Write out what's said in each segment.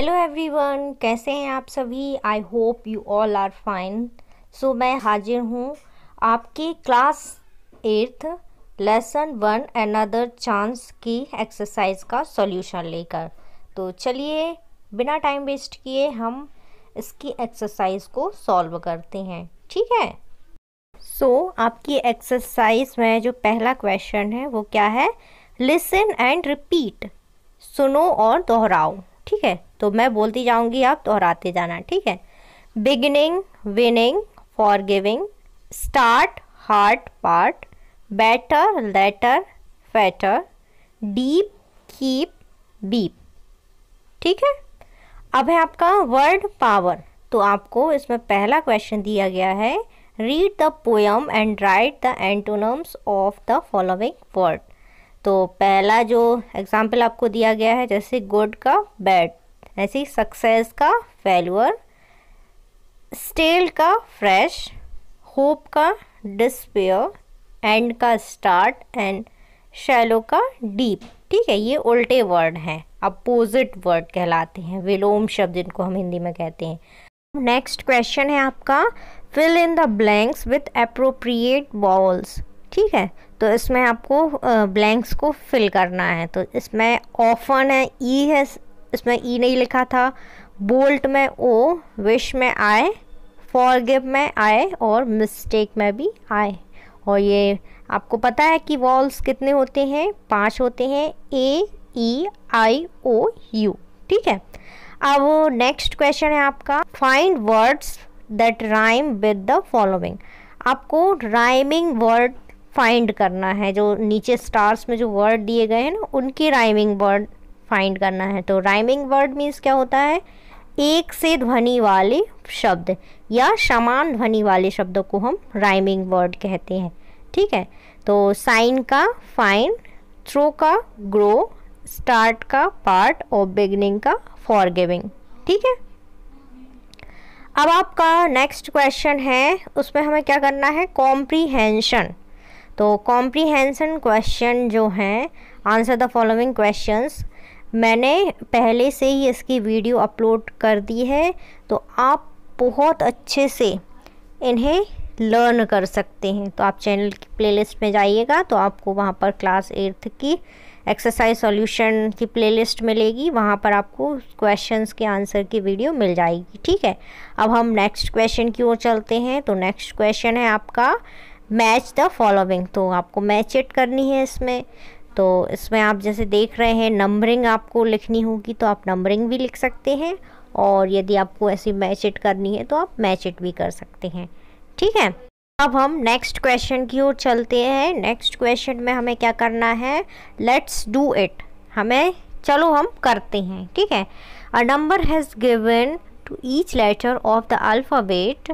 hello everyone कैसे हैं आप सभी I hope you all are fine so मैं हाजिर हूँ आपके class eighth lesson one another chance की एक्सरसाइज का सॉल्यूशन लेकर तो चलिए बिना टाइम वेस्ट किए हम इसकी एक्सरसाइज को सॉल्व करते हैं ठीक है सो so, आपकी एक्सरसाइज में जो पहला क्वेश्चन है वो क्या है लिसन एंड रिपीट सुनो और दोहराओ ठीक है तो मैं बोलती जाऊँगी आप दोहराते जाना ठीक है beginning winning for giving start heart part better letter fatter deep keep beep ठीक है अब है आपका वर्ड पावर तो आपको इसमें पहला क्वेश्चन दिया गया है read the poem and write the antonyms of the following word तो पहला जो एग्जाम्पल आपको दिया गया है जैसे गुड का बैड ऐसे ही सक्सेस का फेलअर स्टेल का फ्रेश होप का डिस्पेयर एंड का स्टार्ट एंड शैलो का डीप ठीक है ये उल्टे वर्ड हैं अपोजिट वर्ड कहलाते हैं विलोम शब्द जिनको हम हिंदी में कहते हैं नेक्स्ट क्वेश्चन है आपका fill in the blanks with appropriate balls ठीक है तो इसमें आपको ब्लैंक्स को फिल करना है तो इसमें ऑफन है ई e है इसमें ई e नहीं लिखा था बोल्ट में ओ विश में आए फॉरगिव में आए और मिस्टेक में भी आए और ये आपको पता है कि वॉल्स कितने होते हैं पांच होते हैं ए ई आई ओ यू ठीक है अब नेक्स्ट क्वेश्चन है आपका find words that rhyme with the following आपको राइमिंग वर्ड फाइंड करना है जो नीचे स्टार्स में जो वर्ड दिए गए हैं ना उनकी राइमिंग वर्ड फाइंड करना है तो राइमिंग वर्ड मीन्स क्या होता है एक से ध्वनि वाले शब्द या समान ध्वनि वाले शब्दों को हम राइमिंग वर्ड कहते हैं ठीक है तो साइन का फाइन थ्रो का ग्रो स्टार्ट का पार्ट और बिगनिंग का फॉर ठीक है अब आपका नेक्स्ट क्वेश्चन है उसमें हमें क्या करना है कॉम्प्रीहेंशन तो कॉम्प्रीहेंशन क्वेश्चन जो हैं आंसर द फॉलोइंग क्वेश्चंस मैंने पहले से ही इसकी वीडियो अपलोड कर दी है तो आप बहुत अच्छे से इन्हें लर्न कर सकते हैं तो आप चैनल की प्लेलिस्ट में जाइएगा तो आपको वहाँ पर क्लास एट्थ की एक्सरसाइज सॉल्यूशन की प्लेलिस्ट मिलेगी वहाँ पर आपको क्वेश्चंस के आंसर की वीडियो मिल जाएगी ठीक है अब हम नेक्स्ट क्वेश्चन की ओर चलते हैं तो नेक्स्ट क्वेश्चन है आपका मैच द फॉलोइंग तो आपको मैच इट करनी है इसमें तो इसमें आप जैसे देख रहे हैं नंबरिंग आपको लिखनी होगी तो आप नंबरिंग भी लिख सकते हैं और यदि आपको ऐसी मैच इट करनी है तो आप मैच इट भी कर सकते हैं ठीक है अब हम नेक्स्ट क्वेश्चन की ओर चलते हैं नेक्स्ट क्वेश्चन में हमें क्या करना है लेट्स डू इट हमें चलो हम करते हैं ठीक है a number has given to each letter of the alphabet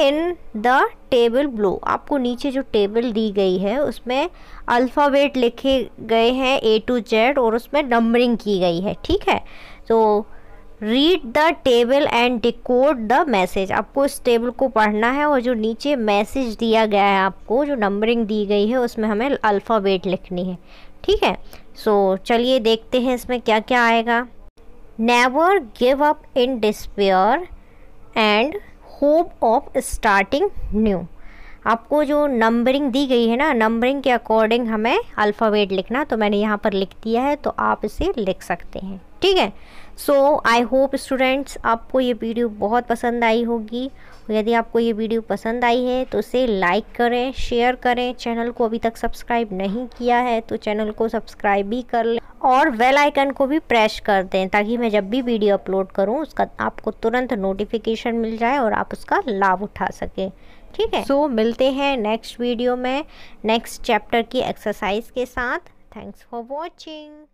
in the table below आपको नीचे जो टेबल दी गई है उसमें अल्फ़ाबेट लिखे गए हैं ए टू जेड और उसमें नंबरिंग की गई है ठीक है तो read the table and decode the message आपको इस टेबल को पढ़ना है और जो नीचे मैसेज दिया गया है आपको जो नंबरिंग दी गई है उसमें हमें अल्फ़ाबेट लिखनी है ठीक है सो so, चलिए देखते हैं इसमें क्या क्या आएगा never give up in despair and hope of starting new आपको जो नंबरिंग दी गई है ना नंबरिंग के अकॉर्डिंग हमें अल्फ़ावेट लिखना तो मैंने यहाँ पर लिख दिया है तो आप इसे लिख सकते हैं ठीक है सो आई होप स्टूडेंट्स आपको ये वीडियो बहुत पसंद आई होगी यदि आपको ये वीडियो पसंद आई है तो इसे लाइक करें शेयर करें चैनल को अभी तक सब्सक्राइब नहीं किया है तो चैनल को सब्सक्राइब भी कर लें और वेल आइकन को भी प्रेस कर दें ताकि मैं जब भी वीडियो अपलोड करूं उसका आपको तुरंत नोटिफिकेशन मिल जाए और आप उसका लाभ उठा सकें ठीक है सो so, मिलते हैं नेक्स्ट वीडियो में नेक्स्ट चैप्टर की एक्सरसाइज के साथ थैंक्स फॉर वॉचिंग